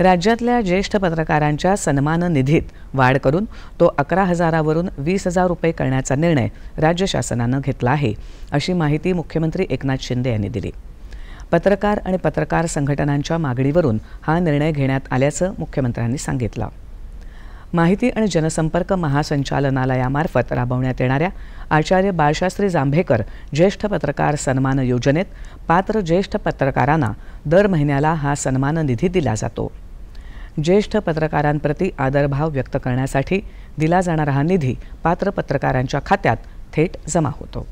राज्यातल्या ज्येष्ठ पत्रकारांच्या सन्मान निधीत वाढ करून तो अकरा हजारावरून वीस हजार रुपये करण्याचा निर्णय राज्य शासनानं घेतला आहे अशी माहिती मुख्यमंत्री एकनाथ शिंदे यांनी दिली पत्रकार आणि पत्रकार संघटनांच्या मागणीवरून हा निर्णय घेण्यात आल्याचं मुख्यमंत्र्यांनी सांगितलं माहिती आणि जनसंपर्क महासंचालनालयामार्फत राबवण्यात येणाऱ्या आचार्य बाळशास्त्री जांभेकर ज्येष्ठ पत्रकार सन्मान योजनेत पात्र ज्येष्ठ पत्रकारांना दर महिन्याला हा सन्मान निधी दिला जातो ज्येष्ठ पत्रकारांप्रती आदरभाव व्यक्त करण्यासाठी दिला जाणारा हा निधी पात्र पत्रकारांच्या खात्यात थेट जमा होतो